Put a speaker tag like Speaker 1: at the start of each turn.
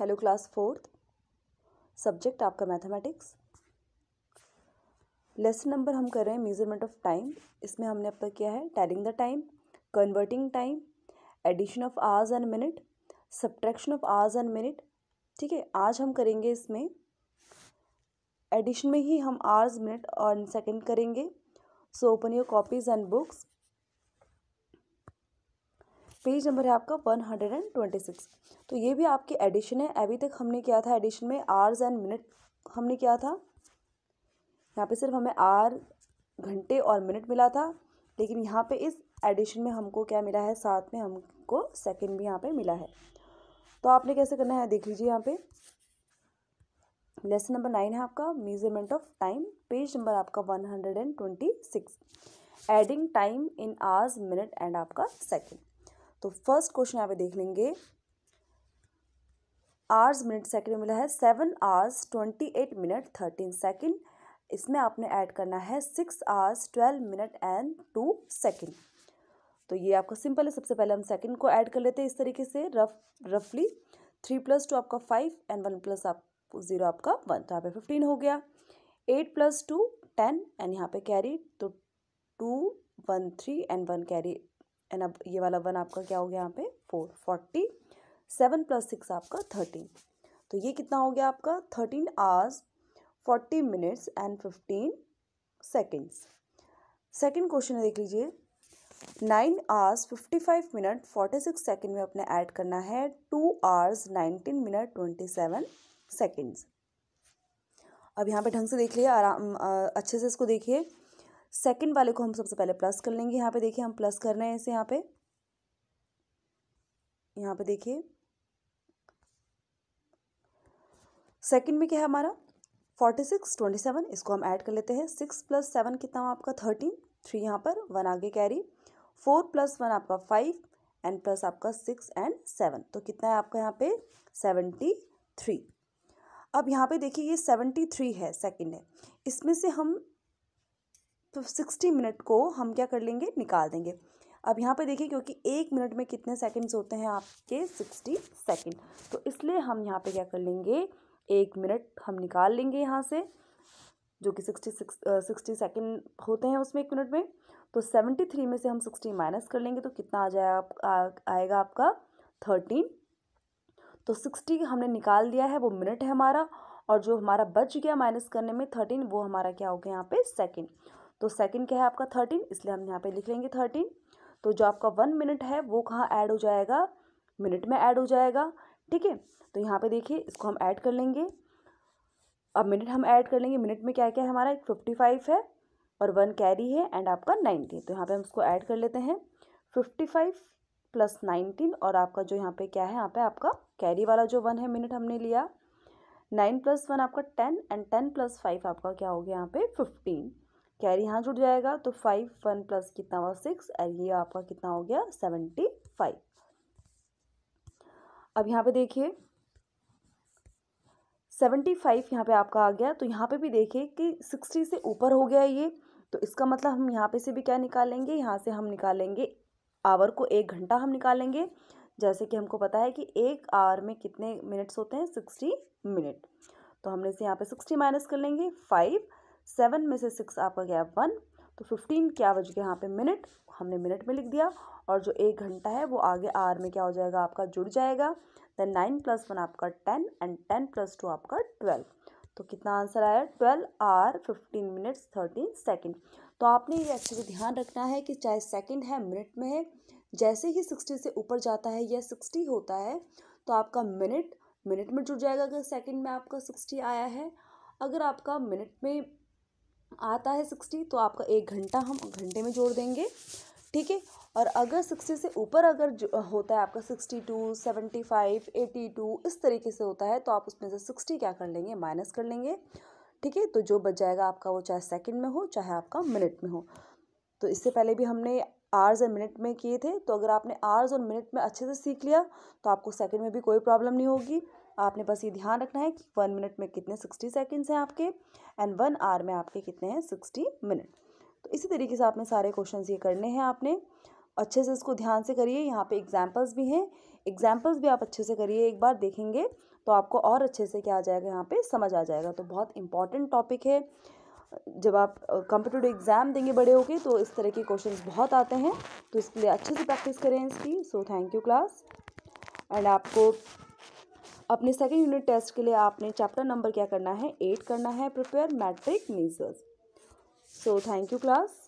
Speaker 1: hello class fourth subject आपका mathematics lesson number हम कर रहे हैं मेजरमेंट ऑफ टाइम इसमें हमने अब तक किया है telling the time converting time addition of hours and minute subtraction of hours and minute ठीक है आज हम करेंगे इसमें एडिशन में ही हम आवर्स मिनट और सेकेंड करेंगे so open your copies and books page number है आपका one hundred and twenty six तो ये भी आपकी एडिशन है अभी तक हमने किया था एडिशन में आर्स एंड मिनट हमने किया था यहाँ पे सिर्फ हमें आर घंटे और मिनट मिला था लेकिन यहाँ पे इस एडिशन में हमको क्या मिला है साथ में हमको सेकंड भी यहाँ पे मिला है तो आपने कैसे करना है देख लीजिए यहाँ पे लेसन नंबर नाइन है आपका measurement of time page number आपका one hundred and twenty six adding time in hours minute and आपका सेकेंड तो फर्स्ट क्वेश्चन यहाँ पे देख लेंगे आर्स मिनट सेकंड में मिला है seven hours twenty eight minute thirteen second इसमें आपने ऐड करना है six hours twelve minute and two second तो ये आपका सिंपल है सबसे पहले हम सेकंड को ऐड कर लेते हैं इस तरीके से रफ रफली थ्री प्लस टू आपका फाइव एंड वन प्लस आप ज़ीरो आपका वन तो यहाँ पे फिफ्टीन हो गया eight plus two ten and यहाँ पे कैरी तो two one three and one carry and अब ये वाला वन आपका क्या हो गया यहाँ पे four forty seven plus six आपका थर्टीन तो ये कितना हो गया आपका thirteen hours forty minutes and fifteen seconds second question देख लीजिए nine hours fifty five minute forty six second में अपने ऐड करना है two hours nineteen minute twenty seven seconds अब यहाँ पे ढंग से देख लीजिए आराम अच्छे से इसको देखिए सेकंड वाले को हम सबसे पहले प्लस कर लेंगे यहाँ पे देखिए हम प्लस कर रहे हैं इसे यहाँ पे यहाँ पे देखिए सेकंड में क्या है हमारा फोर्टी सिक्स ट्वेंटी सेवन इसको हम ऐड कर लेते हैं सिक्स प्लस सेवन कितना हुआ आपका थर्टीन थ्री यहाँ पर वन आगे कैरी फोर प्लस वन आपका फाइव एंड प्लस आपका सिक्स एंड सेवन तो कितना है आपका यहाँ पे सेवेंटी थ्री अब यहाँ पे देखिए ये सेवेंटी थ्री है सेकंड है इसमें से हम तो सिक्सटी मिनट को हम क्या कर लेंगे निकाल देंगे अब यहाँ पे देखिए क्योंकि एक मिनट में कितने सेकंड्स होते हैं आपके सिक्सटी सेकंड तो इसलिए हम यहाँ पे क्या कर लेंगे एक मिनट हम निकाल लेंगे यहाँ से जो कि सिक्सटी सिक्स सिक्सटी सेकेंड होते हैं उसमें एक मिनट में तो सेवेंटी थ्री में से हम सिक्सटी माइनस कर लेंगे तो कितना आ जाएगा आप, आ, आएगा आपका थर्टीन तो सिक्सटी हमने निकाल दिया है वो मिनट है हमारा और जो हमारा बच गया माइनस करने में थर्टीन वो हमारा क्या हो गया यहाँ पे सेकेंड तो सेकंड क्या है आपका थर्टीन इसलिए हम यहाँ पे लिख लेंगे थर्टीन तो जो आपका वन मिनट है वो कहाँ ऐड हो जाएगा मिनट में ऐड हो जाएगा ठीक है तो यहाँ पे देखिए इसको हम ऐड कर लेंगे अब मिनट हम ऐड कर लेंगे मिनट में क्या क्या है हमारा एक फिफ्टी फाइव है और वन कैरी है एंड आपका नाइनटीन तो यहाँ पर हम इसको ऐड कर लेते हैं फिफ्टी फाइव प्लस नाइनटीन और आपका जो यहाँ पर क्या है यहाँ पर आपका कैरी वाला जो वन है मिनट हमने लिया नाइन प्लस वन आपका ten and ten plus five आपका क्या हो गया यहाँ पे फिफ्टीन कैरी यहाँ जुड़ जाएगा तो फाइव वन प्लस कितना हुआ सिक्स और ये आपका कितना हो गया सेवेंटी फाइव अब यहाँ पे देखिए सेवेंटी फाइव यहाँ पे आपका आ गया तो यहाँ पे भी देखिए कि सिक्सटी से ऊपर हो गया ये तो इसका मतलब हम यहाँ पे से भी क्या निकालेंगे यहाँ से हम निकालेंगे आवर को एक घंटा हम निकालेंगे जैसे कि हमको पता है कि एक आवर में कितने मिनट्स होते हैं सिक्सटी मिनट तो हमने इसे यहाँ पे सिक्सटी माइनस कर लेंगे फाइव सेवन में से सिक्स आपका गया वन तो फिफ्टीन क्या बज गया यहाँ पे मिनट हमने मिनट में लिख दिया और जो एक घंटा है वो आगे आर में क्या हो जाएगा आपका जुड़ जाएगा देन नाइन प्लस वन आपका ten and ten plus two आपका ट्वेल्व तो कितना आंसर आया twelve hour fifteen minutes thirteen second तो आपने ये से ध्यान रखना है कि चाहे सेकेंड है मिनट में है जैसे ही सिक्सटी से ऊपर जाता है या सिक्सटी होता है तो आपका मिनट मिनट में जुड़ जाएगा अगर सेकेंड में आपका सिक्सटी आया है अगर आपका मिनट में आता है सिक्सटी तो आपका एक घंटा हम घंटे में जोड़ देंगे ठीक है और अगर सिक्सटी से ऊपर अगर होता है आपका sixty two seventy five eighty two इस तरीके से होता है तो आप उसमें से सिक्सटी क्या कर लेंगे माइनस कर लेंगे ठीक है तो जो बच जाएगा आपका वो चाहे सेकंड में हो चाहे आपका मिनट में हो तो इससे पहले भी हमने आर्स और मिनट में किए थे तो अगर आपने आर्स और मिनट में अच्छे से सीख लिया तो आपको सेकंड में भी कोई प्रॉब्लम नहीं होगी आपने बस ये ध्यान रखना है कि वन मिनट में कितने सिक्सटी सेकेंड्स हैं आपके एंड वन आवर में आपके कितने हैं सिक्सटी मिनट तो इसी तरीके से आपने सारे क्वेश्चन ये करने हैं आपने अच्छे से इसको ध्यान से करिए यहाँ पे एग्जाम्पल्स भी हैं एग्जाम्पल्स भी आप अच्छे से करिए एक बार देखेंगे तो आपको और अच्छे से क्या आ जाएगा यहाँ पे समझ आ जाएगा तो बहुत इंपॉर्टेंट टॉपिक है जब आप कंपिटेटिव एग्ज़ाम देंगे बड़े होके तो इस तरह के क्वेश्चन बहुत आते हैं तो इसके लिए अच्छे से प्रैक्टिस करें इसकी so thank you class and आपको अपने सेकेंड यूनिट टेस्ट के लिए आपने चैप्टर नंबर क्या करना है एट करना है prepare metric measures so thank you class